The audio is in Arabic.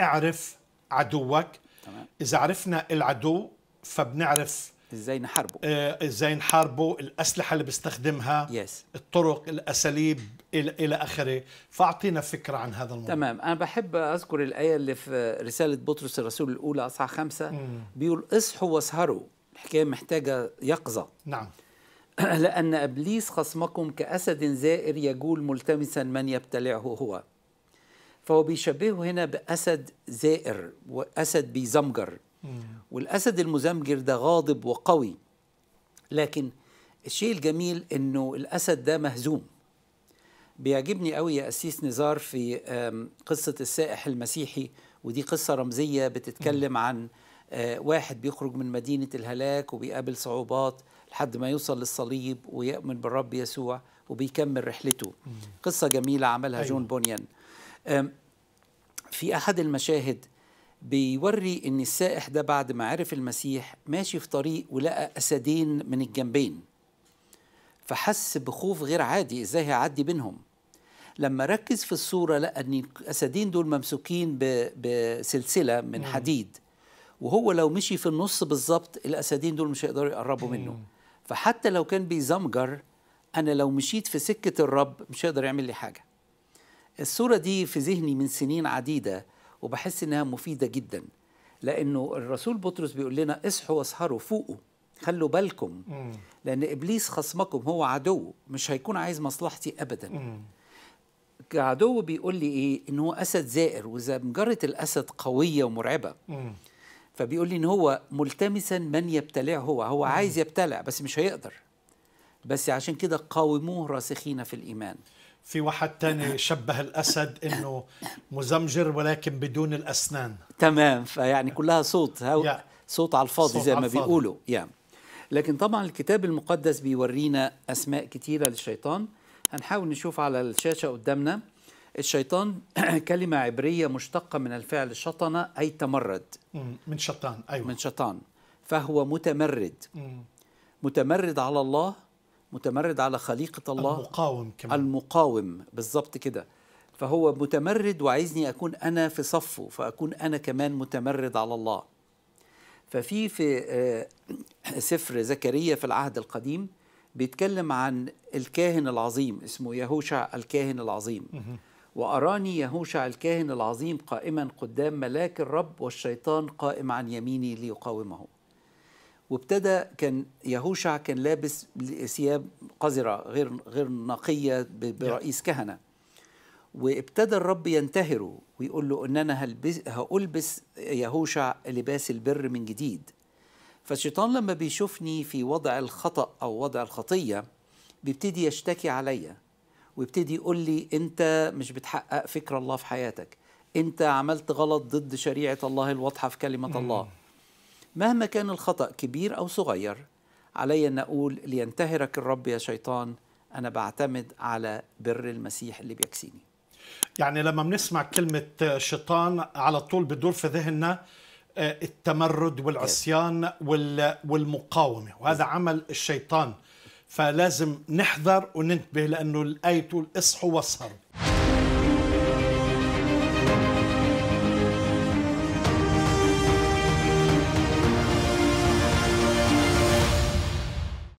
اعرف عدوك تمام. اذا عرفنا العدو فبنعرف ازاي نحاربه آه، ازاي نحاربه الاسلحه اللي بيستخدمها يس. الطرق الاساليب الى اخره فاعطينا فكره عن هذا الموضوع تمام انا بحب اذكر الايه اللي في رساله بطرس الرسول الاولى اصحاح خمسة مم. بيقول اصحوا واسهروا الحكايه محتاجه يقظه نعم لأن إبليس خصمكم كأسد زائر يجول ملتمسا من يبتلعه هو فهو بيشبهه هنا بأسد زائر وأسد بيزمجر والأسد المزمجر ده غاضب وقوي لكن الشيء الجميل أنه الأسد ده مهزوم بيعجبني قوي يا أسيس نزار في قصة السائح المسيحي ودي قصة رمزية بتتكلم عن آه، واحد بيخرج من مدينة الهلاك وبيقابل صعوبات لحد ما يوصل للصليب ويؤمن بالرب يسوع وبيكمل رحلته قصة جميلة عملها أيوة. جون بونيان في أحد المشاهد بيوري ان السائح ده بعد ما عرف المسيح ماشي في طريق ولقى اسدين من الجنبين فحس بخوف غير عادي ازاي هيعدي بينهم لما ركز في الصوره لقى ان الاسدين دول ممسوكين بسلسله من حديد وهو لو مشي في النص بالظبط الاسدين دول مش هيقدروا يقربوا منه فحتى لو كان بيزمجر انا لو مشيت في سكه الرب مش هيقدر يعمل لي حاجه الصورة دي في ذهني من سنين عديدة وبحس إنها مفيدة جدا لأنه الرسول بطرس بيقول لنا اصحوا واسهروا فوقوا خلوا بالكم لأن إبليس خصمكم هو عدو مش هيكون عايز مصلحتي أبدا عدو بيقول لي إيه إن هو أسد زائر مجرة الأسد قوية ومرعبة فبيقول لي إن هو ملتمسا من يبتلعه هو هو عايز يبتلع بس مش هيقدر بس عشان كده قاوموه راسخين في الإيمان في واحد تاني شبه الأسد أنه مزمجر ولكن بدون الأسنان تمام فيعني كلها صوت هو صوت على الفاضي زي ما بيقولوا يا لكن طبعا الكتاب المقدس بيورينا أسماء كثيره للشيطان هنحاول نشوف على الشاشة قدامنا الشيطان كلمة عبرية مشتقة من الفعل شطن أي تمرد من شيطان أيوة من شيطان فهو متمرد متمرد على الله متمرد على خليقة الله المقاوم كمان المقاوم بالظبط كده فهو متمرد وعايزني أكون أنا في صفه فأكون أنا كمان متمرد على الله ففي في آه، سفر زكريا في العهد القديم بيتكلم عن الكاهن العظيم اسمه يهوشع الكاهن العظيم وأراني يهوشع الكاهن العظيم قائما قدام ملاك الرب والشيطان قائم عن يميني ليقاومه وابتدى كان يهوشع كان لابس ثياب قذرة غير غير نقية برئيس كهنة وابتدى الرب ينتهره ويقول له ان انا هلبس هألبس يهوشع لباس البر من جديد فالشيطان لما بيشوفني في وضع الخطأ او وضع الخطية بيبتدي يشتكي عليا ويبتدي يقول لي انت مش بتحقق فكر الله في حياتك انت عملت غلط ضد شريعة الله الواضحة في كلمة mm. الله مهما كان الخطأ كبير أو صغير علي أن أقول لينتهرك الرب يا شيطان أنا بعتمد على بر المسيح اللي بيكسيني يعني لما بنسمع كلمة شيطان على طول بدور في ذهننا آه، التمرد والعصيان والمقاومة وهذا عمل الشيطان فلازم نحذر وننتبه لأنه الآية تقول اصحوا واسهروا